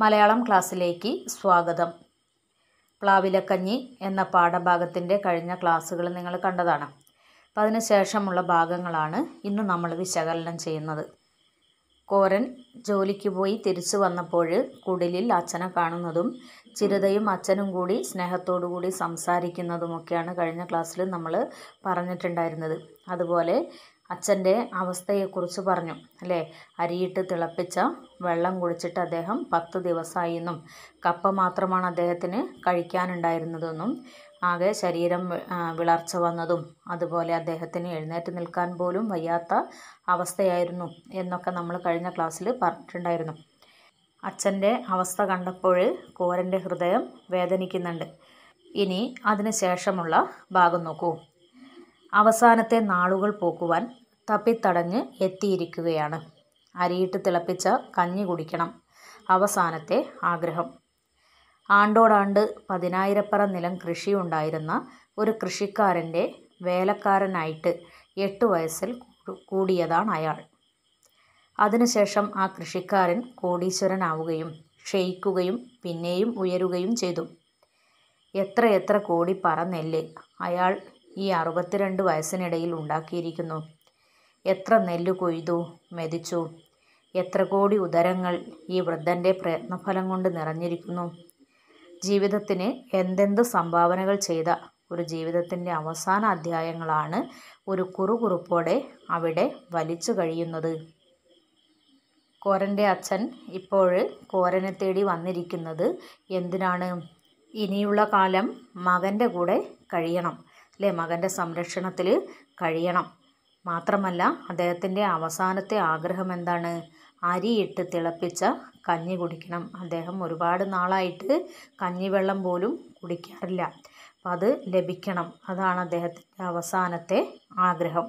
മലയാളം ക്ലാസ്സിലേക്ക് സ്വാഗതം പ്ലാവിലക്കഞ്ഞി എന്ന പാഠഭാഗത്തിൻ്റെ കഴിഞ്ഞ ക്ലാസ്സുകൾ നിങ്ങൾ കണ്ടതാണ് അപ്പം അതിന് ശേഷമുള്ള ഭാഗങ്ങളാണ് ഇന്ന് നമ്മൾ വിശകലനം ചെയ്യുന്നത് കോരൻ ജോലിക്ക് പോയി തിരിച്ചു വന്നപ്പോൾ കുടിലിൽ അച്ഛനെ കാണുന്നതും ചിരതയും അച്ഛനും കൂടി സ്നേഹത്തോടു കൂടി സംസാരിക്കുന്നതുമൊക്കെയാണ് കഴിഞ്ഞ ക്ലാസ്സിൽ നമ്മൾ പറഞ്ഞിട്ടുണ്ടായിരുന്നത് അതുപോലെ അച്ഛൻ്റെ അവസ്ഥയെക്കുറിച്ച് പറഞ്ഞു അല്ലേ അരിയിട്ട് തിളപ്പിച്ച വെള്ളം കുടിച്ചിട്ട് അദ്ദേഹം പത്ത് ദിവസമായി എന്നും കപ്പ മാത്രമാണ് അദ്ദേഹത്തിന് കഴിക്കാനുണ്ടായിരുന്നതെന്നും ആകെ ശരീരം വിളർച്ച വന്നതും അതുപോലെ അദ്ദേഹത്തിന് എഴുന്നേറ്റ് നിൽക്കാൻ പോലും വയ്യാത്ത അവസ്ഥയായിരുന്നു എന്നൊക്കെ നമ്മൾ കഴിഞ്ഞ ക്ലാസ്സിൽ പറഞ്ഞിട്ടുണ്ടായിരുന്നു അച്ഛൻ്റെ അവസ്ഥ കണ്ടപ്പോൾ കോരൻ്റെ ഹൃദയം വേദനിക്കുന്നുണ്ട് ഇനി അതിന് ശേഷമുള്ള ഭാഗം നോക്കൂ അവസാനത്തെ നാളുകൾ പോക്കുവാൻ തപ്പിത്തടഞ്ഞ് എത്തിയിരിക്കുകയാണ് അരിയിട്ട് തിളപ്പിച്ച കഞ്ഞി കുടിക്കണം അവസാനത്തെ ആഗ്രഹം ആണ്ടോടാണ്ട് പതിനായിരപ്പറ നിലം കൃഷിയുണ്ടായിരുന്ന ഒരു കൃഷിക്കാരൻ്റെ വേലക്കാരനായിട്ട് എട്ട് വയസ്സിൽ കൂടിയതാണ് അയാൾ അതിനുശേഷം ആ കൃഷിക്കാരൻ കോടീശ്വരനാവുകയും ക്ഷയിക്കുകയും പിന്നെയും ഉയരുകയും ചെയ്തു എത്രയെത്ര കോടി പറ നെല്ല് അയാൾ ഈ അറുപത്തിരണ്ട് വയസ്സിനിടയിൽ ഉണ്ടാക്കിയിരിക്കുന്നു എത്ര നെല്ല് കൊയ്തു മെതിച്ചു എത്ര കോടി ഉദരങ്ങൾ ഈ വൃദ്ധൻ്റെ പ്രയത്നഫലം കൊണ്ട് നിറഞ്ഞിരിക്കുന്നു ജീവിതത്തിന് എന്തെന്ത് സംഭാവനകൾ ചെയ്ത ഒരു ജീവിതത്തിൻ്റെ അവസാന അധ്യായങ്ങളാണ് ഒരു കുറുകുറുപ്പോടെ അവിടെ വലിച്ചു കഴിയുന്നത് കോരൻ്റെ അച്ഛൻ ഇപ്പോൾ കോരനെ തേടി വന്നിരിക്കുന്നത് എന്തിനാണ് ഇനിയുള്ള കാലം മകൻ്റെ കൂടെ കഴിയണം അല്ലേ മകൻ്റെ സംരക്ഷണത്തിൽ കഴിയണം മാത്രമല്ല അദ്ദേഹത്തിൻ്റെ അവസാനത്തെ ആഗ്രഹം എന്താണ് അരിയിട്ട് തിളപ്പിച്ച കഞ്ഞി കുടിക്കണം അദ്ദേഹം ഒരുപാട് നാളായിട്ട് കഞ്ഞിവെള്ളം പോലും കുടിക്കാറില്ല അപ്പം അത് ലഭിക്കണം അതാണ് അദ്ദേഹത്തിൻ്റെ അവസാനത്തെ ആഗ്രഹം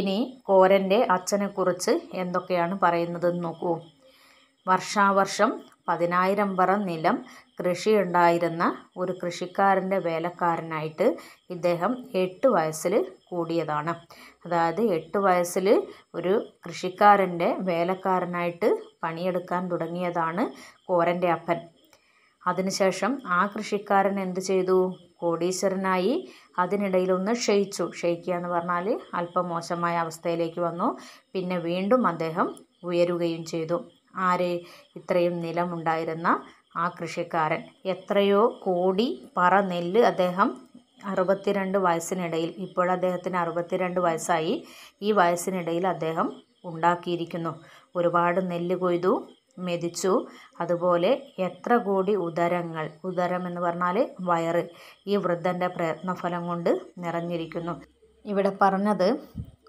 ഇനി കോരൻ്റെ അച്ഛനെക്കുറിച്ച് എന്തൊക്കെയാണ് പറയുന്നതെന്ന് നോക്കൂ വർഷാവർഷം പതിനായിരം പറ നിലം കൃഷിയുണ്ടായിരുന്ന ഒരു കൃഷിക്കാരൻ്റെ വേലക്കാരനായിട്ട് ഇദ്ദേഹം എട്ട് വയസ്സിൽ കൂടിയതാണ് അതായത് എട്ട് വയസ്സിൽ ഒരു കൃഷിക്കാരൻ്റെ വേലക്കാരനായിട്ട് പണിയെടുക്കാൻ തുടങ്ങിയതാണ് കോരൻ്റെ അപ്പൻ അതിനുശേഷം ആ കൃഷിക്കാരൻ എന്ത് ചെയ്തു കോടീശ്വരനായി അതിനിടയിലൊന്ന് ക്ഷയിച്ചു ക്ഷയിക്കുക എന്ന് പറഞ്ഞാൽ അല്പം മോശമായ അവസ്ഥയിലേക്ക് വന്നു പിന്നെ വീണ്ടും അദ്ദേഹം ഉയരുകയും ചെയ്തു ആര് ഇത്രയും നിലമുണ്ടായിരുന്ന ആ കൃഷിക്കാരൻ എത്രയോ കോടി പറ നെല്ല് അദ്ദേഹം അറുപത്തിരണ്ട് വയസ്സിനിടയിൽ ഇപ്പോൾ അദ്ദേഹത്തിന് അറുപത്തിരണ്ട് വയസ്സായി ഈ വയസ്സിനിടയിൽ അദ്ദേഹം ഉണ്ടാക്കിയിരിക്കുന്നു ഒരുപാട് നെല്ല് കൊയ്തു മെതിച്ചു അതുപോലെ എത്ര കോടി ഉദരങ്ങൾ ഉദരം എന്ന് പറഞ്ഞാൽ വയറ് ഈ വൃദ്ധൻ്റെ പ്രയത്നഫലം കൊണ്ട് നിറഞ്ഞിരിക്കുന്നു ഇവിടെ പറഞ്ഞത്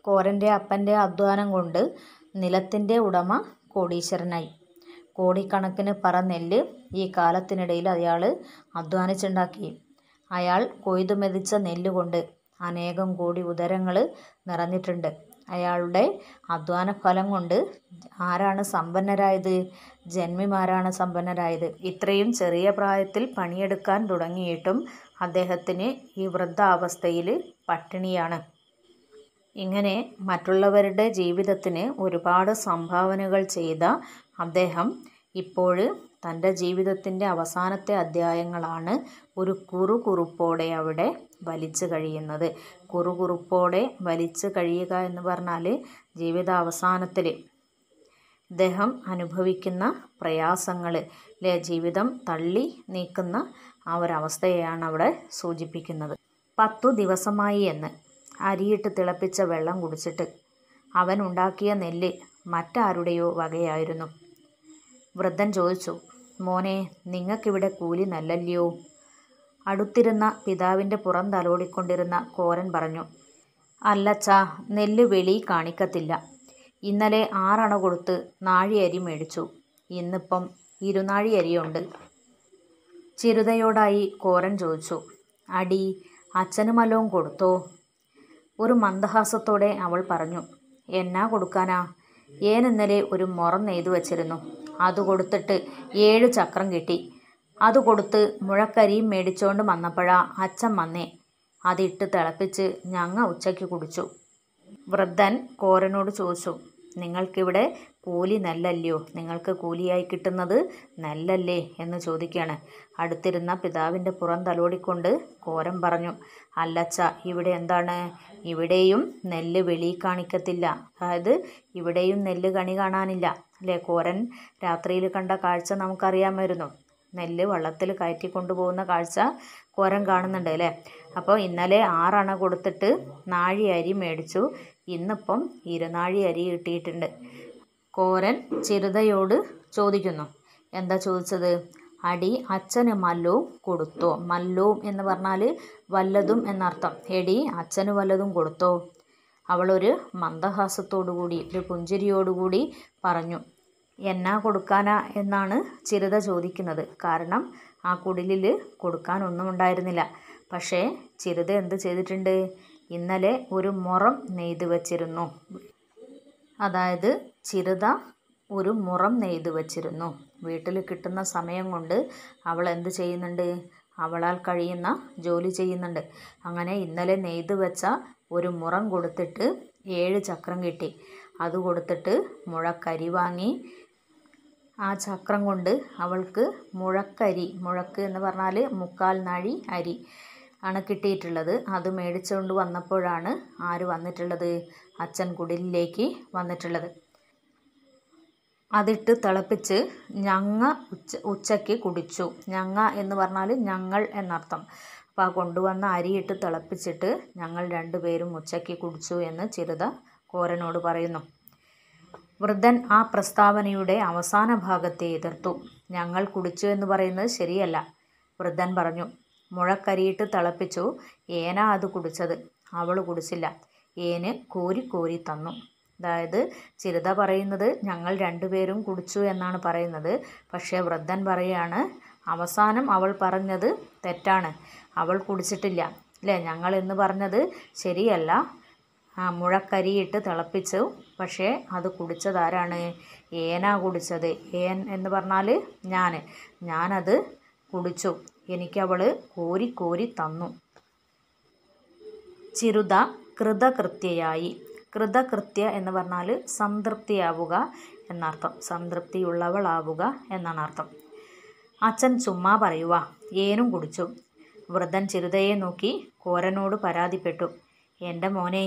കോരൻ്റെ അപ്പൻ്റെ അധ്വാനം കൊണ്ട് നിലത്തിൻ്റെ ഉടമ കോടീശ്വരനായി കോടിക്കണക്കിന് പറ നെല്ല് ഈ കാലത്തിനിടയിൽ അയാൾ അധ്വാനിച്ചുണ്ടാക്കി അയാൾ കൊയ്തു മെതിച്ച നെല്ലുകൊണ്ട് അനേകം കോടി ഉദരങ്ങൾ നിറഞ്ഞിട്ടുണ്ട് അയാളുടെ അധ്വാന ഫലം കൊണ്ട് ആരാണ് സമ്പന്നരായത് ജന്മിമാരാണ് സമ്പന്നരായത് ഇത്രയും ചെറിയ പ്രായത്തിൽ പണിയെടുക്കാൻ തുടങ്ങിയിട്ടും അദ്ദേഹത്തിന് ഈ വൃദ്ധാവസ്ഥയിൽ പട്ടിണിയാണ് ഇങ്ങനെ മറ്റുള്ളവരുടെ ജീവിതത്തിന് ഒരുപാട് സംഭാവനകൾ ചെയ്ത അദ്ദേഹം ഇപ്പോൾ തൻ്റെ ജീവിതത്തിൻ്റെ അവസാനത്തെ അധ്യായങ്ങളാണ് ഒരു കുറുകുറുപ്പോടെ അവിടെ വലിച്ചു കഴിയുന്നത് കുറുകുറുപ്പോടെ വലിച്ചു കഴിയുക എന്ന് പറഞ്ഞാൽ ജീവിതാവസാനത്തിൽ അദ്ദേഹം അനുഭവിക്കുന്ന പ്രയാസങ്ങൾ അല്ലെ ജീവിതം തള്ളി നീക്കുന്ന ആ ഒരവസ്ഥയാണ് അവിടെ സൂചിപ്പിക്കുന്നത് പത്തു ദിവസമായി എന്ന് അരിയിട്ട് തിളപ്പിച്ച വെള്ളം കുടിച്ചിട്ട് അവൻ ഉണ്ടാക്കിയ നെല്ല് മറ്റാരുടെയോ വകയായിരുന്നു വൃദ്ധൻ ചോദിച്ചു മോനെ നിങ്ങൾക്കിവിടെ കൂലി നല്ലല്ലയോ അടുത്തിരുന്ന പിതാവിൻ്റെ പുറം തലോടിക്കൊണ്ടിരുന്ന കോരൻ പറഞ്ഞു അല്ലച്ച നെല്ല് വെളി കാണിക്കത്തില്ല ഇന്നലെ ആറണ കൊടുത്ത് നാഴിയരി മേടിച്ചു ഇന്നിപ്പം ഇരുനാഴി ചിരുതയോടായി കോരൻ ചോദിച്ചു അടി അച്ഛനുമല്ലവും കൊടുത്തോ ഒരു മന്ദഹാസത്തോടെ അവൾ പറഞ്ഞു എന്നാ കൊടുക്കാനാ ഏനിന്നലെ ഒരു മുറം നെയ്തു വച്ചിരുന്നു അത് കൊടുത്തിട്ട് ഏഴ് ചക്രം കിട്ടി അത് കൊടുത്ത് മുഴക്കരിയും മേടിച്ചോണ്ട് വന്നപ്പോഴാ അച്ഛൻ വന്നേ അതിട്ട് തിളപ്പിച്ച് ഞങ്ങ ഉച്ചയ്ക്ക് കുടിച്ചു വൃദ്ധൻ കോരനോട് ചോദിച്ചു നിങ്ങൾക്കിവിടെ കൂലി നല്ലല്ലയോ നിങ്ങൾക്ക് കൂലിയായി കിട്ടുന്നത് നല്ലല്ലേ എന്ന് ചോദിക്കുകയാണ് അടുത്തിരുന്ന പിതാവിൻ്റെ പുറം തലോടിക്കൊണ്ട് കോരം പറഞ്ഞു അല്ലച്ച ഇവിടെ എന്താണ് ഇവിടെയും നെല്ല് വെളി കാണിക്കത്തില്ല അതായത് ഇവിടെയും നെല്ല് കണി കാണാനില്ല അല്ലേ കോരൻ രാത്രിയിൽ കണ്ട കാഴ്ച നമുക്കറിയാമായിരുന്നു നെല്ല് വള്ളത്തിൽ കയറ്റി കൊണ്ടുപോകുന്ന കാഴ്ച കോരൻ കാണുന്നുണ്ട് അല്ലേ അപ്പോൾ ഇന്നലെ ആറണ കൊടുത്തിട്ട് നാഴി അരി മേടിച്ചു ഇന്നിപ്പം ഇരുനാഴി അരി കിട്ടിയിട്ടുണ്ട് കോരൻ ചിരതയോട് ചോദിക്കുന്നു എന്താ ചോദിച്ചത് അടി അച്ഛന് മല്ലവും കൊടുത്തോ മല്ലവും എന്ന് പറഞ്ഞാൽ വല്ലതും എന്നർത്ഥം എടി അച്ഛന് വല്ലതും കൊടുത്തോ അവളൊരു മന്ദഹാസത്തോടുകൂടി ഒരു പുഞ്ചിരിയോടുകൂടി പറഞ്ഞു എന്നാ കൊടുക്കാനാ എന്നാണ് ചിരത ചോദിക്കുന്നത് കാരണം ആ കുടിലിൽ കൊടുക്കാനൊന്നും ഉണ്ടായിരുന്നില്ല പക്ഷേ ചിരത എന്ത് ചെയ്തിട്ടുണ്ട് ഇന്നലെ ഒരു മുറം നെയ്ത് വച്ചിരുന്നു അതായത് ചിരുത ഒരു മുറം നെയ്ത് വച്ചിരുന്നു വീട്ടിൽ കിട്ടുന്ന സമയം കൊണ്ട് അവൾ എന്ത് ചെയ്യുന്നുണ്ട് അവളാൽ കഴിയുന്ന ജോലി ചെയ്യുന്നുണ്ട് അങ്ങനെ ഇന്നലെ നെയ്ത് വെച്ച ഒരു മുറം കൊടുത്തിട്ട് ഏഴ് ചക്രം കിട്ടി അത് കൊടുത്തിട്ട് മുഴക്കരി വാങ്ങി ആ ചക്രം കൊണ്ട് അവൾക്ക് മുഴക്കരി മുഴക്ക് എന്ന് പറഞ്ഞാൽ മുക്കാൽ നാഴി അരി ആണ് കിട്ടിയിട്ടുള്ളത് അത് മേടിച്ചുകൊണ്ട് വന്നപ്പോഴാണ് ആര് വന്നിട്ടുള്ളത് അച്ഛൻ കുടിലിലേക്ക് വന്നിട്ടുള്ളത് അതിട്ട് തിളപ്പിച്ച് ഞങ്ങ ഉച്ച ഉച്ചയ്ക്ക് കുടിച്ചു ഞങ്ങ എന്ന് പറഞ്ഞാൽ ഞങ്ങൾ എന്നർത്ഥം അപ്പോൾ ആ കൊണ്ടുവന്ന അരിയിട്ട് തിളപ്പിച്ചിട്ട് ഞങ്ങൾ രണ്ടുപേരും ഉച്ചയ്ക്ക് കുടിച്ചു എന്ന് ചിരുത കോരനോട് പറയുന്നു വൃദ്ധൻ ആ പ്രസ്താവനയുടെ അവസാന ഭാഗത്തെ എതിർത്തു ഞങ്ങൾ കുടിച്ചു എന്ന് പറയുന്നത് ശരിയല്ല വൃദ്ധൻ പറഞ്ഞു മുഴക്കരിയിട്ട് തിളപ്പിച്ചു ഏനാ അത് കുടിച്ചത് അവൾ കുടിച്ചില്ല ഏന് കോരി കോരി തന്നു അതായത് ചിരിത പറയുന്നത് ഞങ്ങൾ രണ്ടുപേരും കുടിച്ചു എന്നാണ് പറയുന്നത് പക്ഷേ വൃദ്ധൻ പറയാണ് അവസാനം അവൾ പറഞ്ഞത് തെറ്റാണ് അവൾ കുടിച്ചിട്ടില്ല അല്ലേ ഞങ്ങൾ എന്ന് പറഞ്ഞത് ശരിയല്ല മുഴക്കരിയിട്ട് തിളപ്പിച്ചു പക്ഷേ അത് കുടിച്ചതാരാണ് ഏനാ കുടിച്ചത് ഏൻ എന്ന് പറഞ്ഞാൽ ഞാൻ ഞാനത് കുടിച്ചു എനിക്കവൾ കോരി കോരി തന്നു ചിരുത കൃതകൃത്യയായി കൃതകൃത്യ എന്ന് പറഞ്ഞാൽ സംതൃപ്തിയാവുക എന്നർത്ഥം സംതൃപ്തിയുള്ളവളാവുക എന്നാണ് അർത്ഥം അച്ഛൻ ചുമ്മാ പറയുക ഏനും കുടിച്ചു വൃദ്ധൻ ചിരുതയെ നോക്കി കോരനോട് പരാതിപ്പെട്ടു എൻ്റെ മോനെ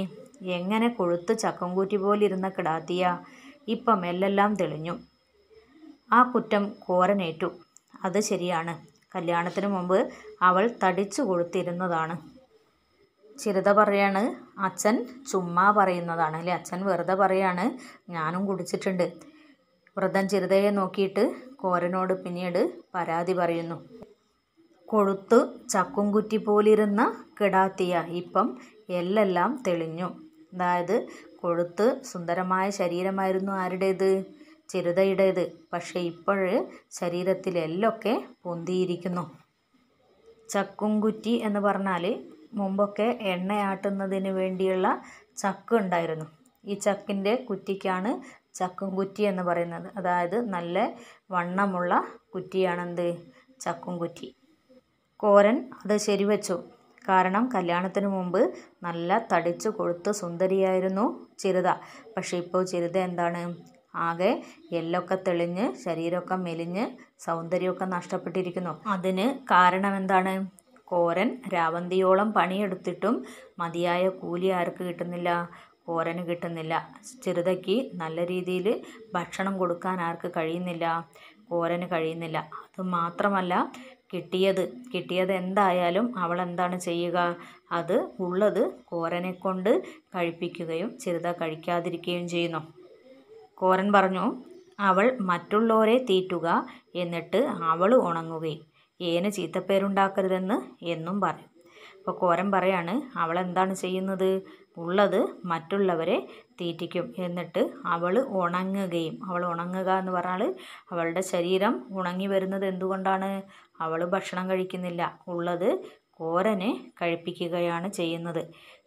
എങ്ങനെ കൊഴുത്ത് ചക്കംകൂറ്റി പോലിരുന്ന കിടാത്തിയ ഇപ്പം എല്ലെല്ലാം തെളിഞ്ഞു ആ കുറ്റം കോരനേറ്റു അത് ശരിയാണ് കല്യാണത്തിന് മുമ്പ് അവൾ തടിച്ചു കൊടുത്തിരുന്നതാണ് ചിരത പറയാണ് അച്ഛൻ ചുമ്മാ പറയുന്നതാണ് അല്ലേ അച്ഛൻ വെറുതെ പറയാണ് ഞാനും കുടിച്ചിട്ടുണ്ട് വ്രതൻ ചിരതയെ നോക്കിയിട്ട് കോരനോട് പിന്നീട് പരാതി പറയുന്നു കൊഴുത്ത് ചക്കും കുറ്റി പോലിരുന്ന കിടാത്തിയ ഇപ്പം എല്ലെല്ലാം തെളിഞ്ഞു അതായത് കൊഴുത്ത് സുന്ദരമായ ശരീരമായിരുന്നു ആരുടേത് ചെറുതയുടേത് പക്ഷേ ഇപ്പോൾ ശരീരത്തിൽ എല്ലൊക്കെ പൊന്തിയിരിക്കുന്നു ചക്കുംകുറ്റി എന്ന് പറഞ്ഞാൽ മുമ്പൊക്കെ എണ്ണയാട്ടുന്നതിന് വേണ്ടിയുള്ള ചക്ക് ഉണ്ടായിരുന്നു ഈ ചക്കിൻ്റെ കുറ്റിക്കാണ് ചക്കുംകുറ്റി എന്ന് പറയുന്നത് അതായത് നല്ല വണ്ണമുള്ള കുറ്റിയാണെന്ത് ചക്കുംകുറ്റി കോരൻ അത് ശരിവച്ചു കാരണം കല്യാണത്തിന് മുമ്പ് നല്ല തടിച്ചു കൊഴുത്ത് സുന്ദരിയായിരുന്നു ചിരുത പക്ഷേ ഇപ്പോൾ ചിരുത എന്താണ് ആകെ എല്ലൊക്കെ തെളിഞ്ഞ് ശരീരമൊക്കെ മെലിഞ്ഞ് സൗന്ദര്യമൊക്കെ നഷ്ടപ്പെട്ടിരിക്കുന്നു അതിന് കാരണം എന്താണ് കോരൻ രാവന്തിയോളം പണിയെടുത്തിട്ടും മതിയായ കൂലി ആർക്ക് കിട്ടുന്നില്ല കോരന് കിട്ടുന്നില്ല ചെറുതയ്ക്ക് നല്ല രീതിയിൽ ഭക്ഷണം കൊടുക്കാൻ ആർക്ക് കഴിയുന്നില്ല കോരന് കഴിയുന്നില്ല അതുമാത്രമല്ല കിട്ടിയത് കിട്ടിയത് എന്തായാലും അവൾ എന്താണ് ചെയ്യുക അത് ഉള്ളത് കോരനെ കൊണ്ട് കഴിപ്പിക്കുകയും ചെറുത കഴിക്കാതിരിക്കുകയും ചെയ്യുന്നു കോരൻ പറഞ്ഞു അവൾ മറ്റുള്ളവരെ തീറ്റുക എന്നിട്ട് അവൾ ഉണങ്ങുകയും ഏന് ചീത്തപ്പേരുണ്ടാക്കരുതെന്ന് എന്നും പറയും അപ്പോൾ കോരൻ പറയാണ് അവൾ എന്താണ് ചെയ്യുന്നത് ഉള്ളത് മറ്റുള്ളവരെ തീറ്റിക്കും എന്നിട്ട് അവൾ ഉണങ്ങുകയും അവൾ ഉണങ്ങുക എന്ന് പറഞ്ഞാൽ അവളുടെ ശരീരം ഉണങ്ങി വരുന്നത് എന്തുകൊണ്ടാണ് അവൾ ഭക്ഷണം കഴിക്കുന്നില്ല ഉള്ളത് കോരനെ കഴിപ്പിക്കുകയാണ് ചെയ്യുന്നത്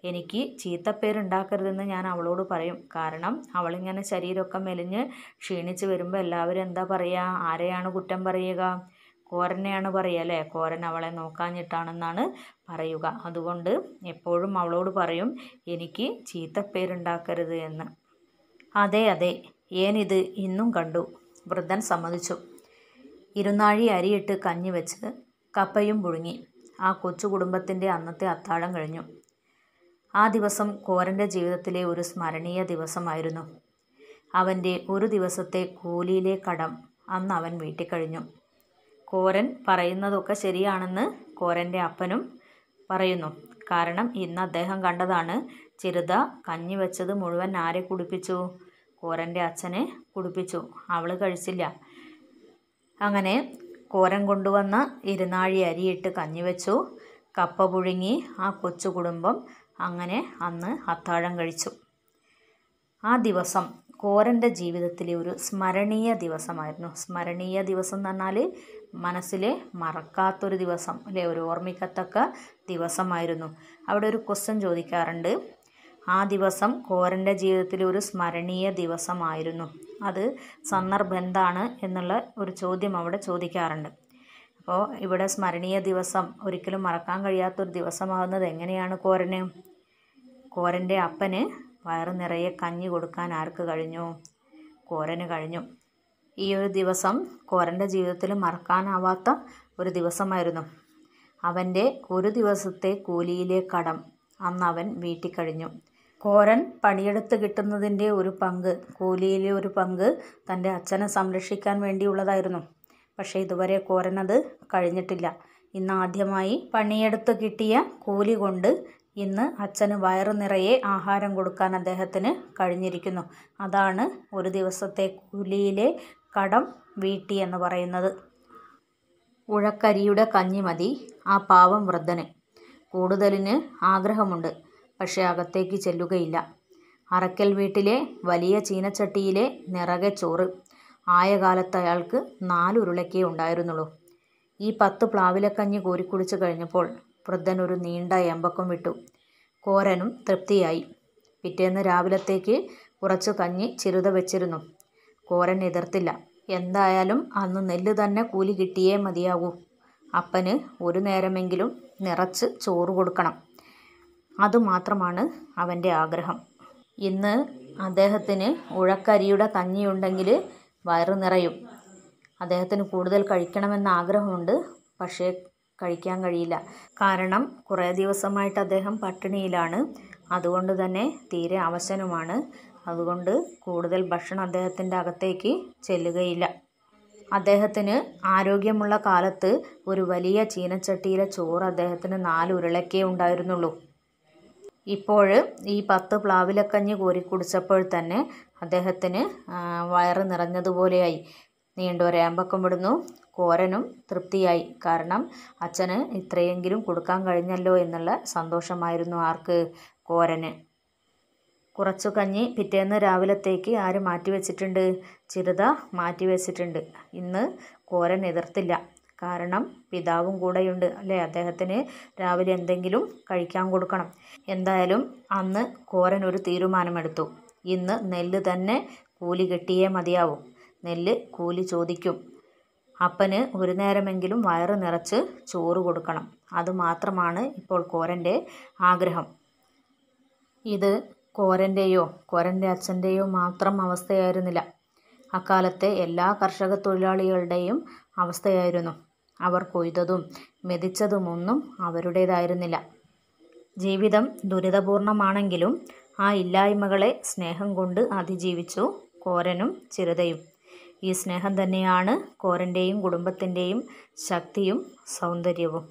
എനിക്ക് ചീത്തപ്പേരുണ്ടാക്കരുതെന്ന് ഞാൻ അവളോട് പറയും കാരണം അവളിങ്ങനെ ശരീരമൊക്കെ മെലിഞ്ഞ് ക്ഷീണിച്ച് വരുമ്പോൾ എല്ലാവരും എന്താ പറയുക ആരെയാണ് കുറ്റം പറയുക കോരനെയാണ് പറയുക അല്ലേ കോരൻ അവളെ നോക്കാഞ്ഞിട്ടാണെന്നാണ് പറയുക അതുകൊണ്ട് എപ്പോഴും അവളോട് പറയും എനിക്ക് ചീത്തപ്പേരുണ്ടാക്കരുത് എന്ന് അതെ അതെ ഏനിത് ഇന്നും കണ്ടു വൃദ്ധൻ സമ്മതിച്ചു ഇരുന്നാഴി അരിയിട്ട് കഞ്ഞി വെച്ച് കപ്പയും പുഴുങ്ങി ആ കൊച്ചു കുടുംബത്തിൻ്റെ അന്നത്തെ അത്താഴം കഴിഞ്ഞു ആ ദിവസം കോരൻ്റെ ജീവിതത്തിലെ ഒരു സ്മരണീയ ദിവസമായിരുന്നു അവൻ്റെ ഒരു ദിവസത്തെ കൂലിയിലെ കടം അന്ന് അവൻ വീട്ടിക്കഴിഞ്ഞു കോരൻ പറയുന്നതൊക്കെ ശരിയാണെന്ന് കോരൻ്റെ അപ്പനും പറയുന്നു കാരണം ഇന്ന് അദ്ദേഹം കണ്ടതാണ് ചെറുത കഞ്ഞി വെച്ചത് മുഴുവൻ ആരെ കുടിപ്പിച്ചു കോരൻ്റെ അച്ഛനെ കുടിപ്പിച്ചു അവൾ കഴിച്ചില്ല അങ്ങനെ കോരൻ കൊണ്ടുവന്ന ഇരുന്നാഴി അരിയിട്ട് കഞ്ഞി വെച്ചു കപ്പ പുഴുങ്ങി ആ കൊച്ചു കുടുംബം അങ്ങനെ അന്ന് അത്താഴം കഴിച്ചു ആ ദിവസം കോരൻ്റെ ജീവിതത്തിലെ ഒരു സ്മരണീയ ദിവസമായിരുന്നു സ്മരണീയ ദിവസം എന്ന് പറഞ്ഞാൽ മനസ്സിൽ മറക്കാത്തൊരു ദിവസം അല്ലെ ഒരു ഓർമ്മിക്കത്തക്ക ദിവസമായിരുന്നു അവിടെ ഒരു ക്വസ്റ്റ്യൻ ചോദിക്കാറുണ്ട് ആ ദിവസം കോരൻ്റെ ജീവിതത്തിലെ ഒരു സ്മരണീയ ദിവസമായിരുന്നു അത് സന്ദർഭം എന്താണ് എന്നുള്ള ഒരു ചോദ്യം അവിടെ ചോദിക്കാറുണ്ട് അപ്പോൾ ഇവിടെ സ്മരണീയ ദിവസം ഒരിക്കലും മറക്കാൻ കഴിയാത്തൊരു ദിവസമാകുന്നത് എങ്ങനെയാണ് കോരന് കോരൻ്റെ അപ്പന് വയറ് നിറയെ കഞ്ഞി കൊടുക്കാൻ ആർക്ക് കഴിഞ്ഞു കോരന് കഴിഞ്ഞു ഈ ഒരു ദിവസം കോരൻ്റെ ജീവിതത്തിൽ മറക്കാനാവാത്ത ഒരു ദിവസമായിരുന്നു അവൻ്റെ ഒരു ദിവസത്തെ കൂലിയിലെ കടം അന്ന് അവൻ വീട്ടിക്കഴിഞ്ഞു കോരൻ പണിയെടുത്ത് കിട്ടുന്നതിൻ്റെ ഒരു പങ്ക് കൂലിയിലെ ഒരു പങ്ക് തൻ്റെ അച്ഛനെ സംരക്ഷിക്കാൻ വേണ്ടിയുള്ളതായിരുന്നു പക്ഷേ ഇതുവരെ കോരൻ അത് കഴിഞ്ഞിട്ടില്ല ഇന്ന് ആദ്യമായി പണിയെടുത്ത് കിട്ടിയ കൂലി കൊണ്ട് ഇന്ന് അച്ഛന് വയറു നിറയെ ആഹാരം കൊടുക്കാൻ അദ്ദേഹത്തിന് കഴിഞ്ഞിരിക്കുന്നു അതാണ് ഒരു ദിവസത്തെ കൂലിയിലെ കടം വീട്ടി എന്ന് പറയുന്നത് ഉഴക്കരിയുടെ കഞ്ഞി മതി ആ പാവം വൃദ്ധന് കൂടുതലിന് ആഗ്രഹമുണ്ട് പക്ഷേ അകത്തേക്ക് ചെല്ലുകയില്ല അറക്കൽ വീട്ടിലെ വലിയ ചീനച്ചട്ടിയിലെ നിറകെ ചോറ് ആയ കാലത്ത് അയാൾക്ക് നാലുരുളയ്ക്കേ ഉണ്ടായിരുന്നുള്ളൂ ഈ പത്ത് പ്ലാവിലക്കഞ്ഞ് കോരിക്കുടിച്ച് കഴിഞ്ഞപ്പോൾ വൃദ്ധൻ ഒരു നീണ്ട എമ്പക്കം വിട്ടു കോരനും തൃപ്തിയായി പിറ്റേന്ന് രാവിലത്തേക്ക് കുറച്ച് കഞ്ഞി ചിരുത വെച്ചിരുന്നു കോരൻ എതിർത്തില്ല എന്തായാലും അന്ന് നെല്ല് തന്നെ കൂലി കിട്ടിയേ മതിയാകൂ അപ്പന് ഒരു നേരമെങ്കിലും നിറച്ച് ചോറ് കൊടുക്കണം അതുമാത്രമാണ് അവൻ്റെ ആഗ്രഹം ഇന്ന് അദ്ദേഹത്തിന് ഉഴക്കരിയുടെ കഞ്ഞിയുണ്ടെങ്കിൽ വയറ് നിറയും അദ്ദേഹത്തിന് കൂടുതൽ കഴിക്കണമെന്ന ആഗ്രഹമുണ്ട് പക്ഷേ കഴിക്കാൻ കഴിയില്ല കാരണം കുറേ ദിവസമായിട്ട് അദ്ദേഹം പട്ടിണിയിലാണ് അതുകൊണ്ട് തന്നെ തീരെ അവശനുമാണ് അതുകൊണ്ട് കൂടുതൽ ഭക്ഷണം അദ്ദേഹത്തിൻ്റെ അകത്തേക്ക് ചെല്ലുകയില്ല അദ്ദേഹത്തിന് ആരോഗ്യമുള്ള കാലത്ത് ഒരു വലിയ ചീനച്ചട്ടിയിലെ ചോറ് അദ്ദേഹത്തിന് നാല് ഉരുളക്കേ ഉണ്ടായിരുന്നുള്ളൂ ഇപ്പോൾ ഈ പത്ത് പ്ലാവിലക്കഞ്ഞ് കോരി കുടിച്ചപ്പോൾ തന്നെ അദ്ദേഹത്തിന് വയറ് നിറഞ്ഞതുപോലെയായി നീണ്ടൊരയാമ്പക്കം വിടുന്നു കോരനും തൃപ്തിയായി കാരണം അച്ഛന് ഇത്രയെങ്കിലും കൊടുക്കാൻ കഴിഞ്ഞല്ലോ എന്നുള്ള സന്തോഷമായിരുന്നു ആർക്ക് കോരന് കുറച്ചു കഞ്ഞി പിറ്റേന്ന് രാവിലത്തേക്ക് ആര് മാറ്റിവെച്ചിട്ടുണ്ട് ചിരുത മാറ്റിവെച്ചിട്ടുണ്ട് ഇന്ന് കോരൻ എതിർത്തില്ല കാരണം പിതാവും കൂടെയുണ്ട് അല്ലേ അദ്ദേഹത്തിന് രാവിലെ എന്തെങ്കിലും കഴിക്കാൻ കൊടുക്കണം എന്തായാലും അന്ന് കോരൻ ഒരു തീരുമാനമെടുത്തു ഇന്ന് നെല്ല് തന്നെ കൂലി കെട്ടിയേ മതിയാവും നെല്ല് കൂലി ചോദിക്കും അപ്പന് ഒരു നേരമെങ്കിലും വയറ് നിറച്ച് ചോറ് കൊടുക്കണം അതുമാത്രമാണ് ഇപ്പോൾ കോരൻ്റെ ആഗ്രഹം ഇത് കോരൻ്റെയോ കോരൻ്റെ അച്ഛൻ്റെയോ മാത്രം അവസ്ഥയായിരുന്നില്ല അക്കാലത്തെ എല്ലാ കർഷക തൊഴിലാളികളുടെയും അവസ്ഥയായിരുന്നു അവർ കൊയ്തതും മെതിച്ചതുമൊന്നും അവരുടേതായിരുന്നില്ല. ജീവിതം ദുരിതപൂർണ്ണമാണെങ്കിലും ആ ഇല്ലായ്മകളെ സ്നേഹം കൊണ്ട് അതിജീവിച്ചു കോരനും ചിരതയും. ഈ സ്നേഹം തന്നെയാണ് കോരന്റെയും കുടുംബത്തിന്റെയും ശക്തിയും സൗന്ദര്യവും.